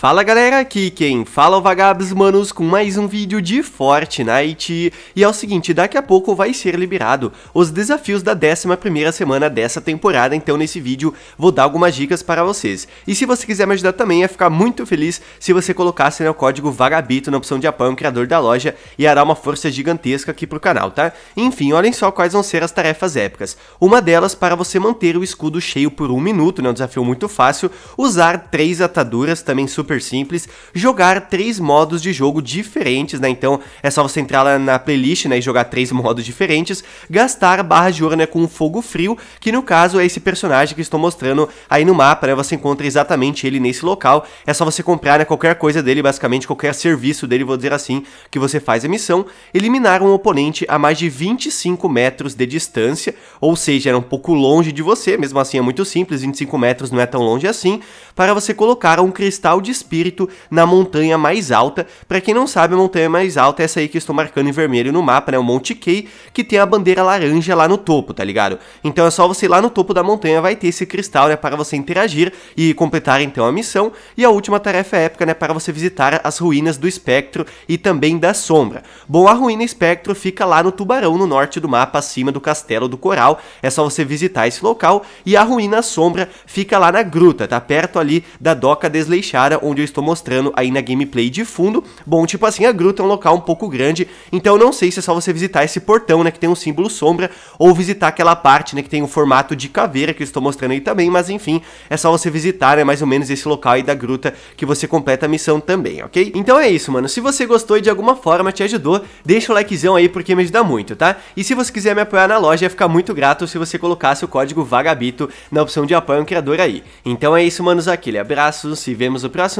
Fala galera, aqui quem fala é o Vagabos Manos com mais um vídeo de Fortnite. E é o seguinte, daqui a pouco vai ser liberado os desafios da 11ª semana dessa temporada, então nesse vídeo vou dar algumas dicas para vocês. E se você quiser me ajudar também, ia ficar muito feliz se você colocasse né, o código VAGABITO na opção de apoio, criador da loja, ia dar uma força gigantesca aqui pro canal, tá? Enfim, olhem só quais vão ser as tarefas épicas. Uma delas para você manter o escudo cheio por um minuto, né, um desafio muito fácil, usar três ataduras, também super super simples, jogar três modos de jogo diferentes, né? Então é só você entrar lá na playlist, né, e jogar três modos diferentes, gastar barra de ouro, né, com fogo frio, que no caso é esse personagem que estou mostrando aí no mapa, né? Você encontra exatamente ele nesse local. É só você comprar né, qualquer coisa dele, basicamente qualquer serviço dele, vou dizer assim, que você faz a missão, eliminar um oponente a mais de 25 metros de distância, ou seja, era um pouco longe de você, mesmo assim é muito simples, 25 metros não é tão longe assim, para você colocar um cristal de espírito na montanha mais alta. Para quem não sabe, a montanha mais alta é essa aí que eu estou marcando em vermelho no mapa, né? O Monte Kei, que tem a bandeira laranja lá no topo, tá ligado? Então é só você ir lá no topo da montanha, vai ter esse cristal, né? Para você interagir e completar então a missão. E a última tarefa épica, né? Para você visitar as ruínas do espectro e também da sombra. Bom, a ruína espectro fica lá no Tubarão, no norte do mapa, acima do Castelo do Coral. É só você visitar esse local. E a ruína sombra fica lá na gruta, tá? Perto ali da doca desleixada, onde eu estou mostrando aí na gameplay de fundo. Bom, tipo assim, a gruta é um local um pouco grande, então não sei se é só você visitar esse portão, né, que tem um símbolo sombra, ou visitar aquela parte, né, que tem o um formato de caveira que eu estou mostrando aí também, mas enfim, é só você visitar, né, mais ou menos esse local aí da gruta que você completa a missão também, ok? Então é isso, mano, se você gostou e de alguma forma te ajudou, deixa o likezão aí porque me ajuda muito, tá? E se você quiser me apoiar na loja, ia ficar muito grato se você colocasse o código VAGABITO na opção de apoio ao criador aí. Então é isso, manos, aquele abraço, se vemos no próximo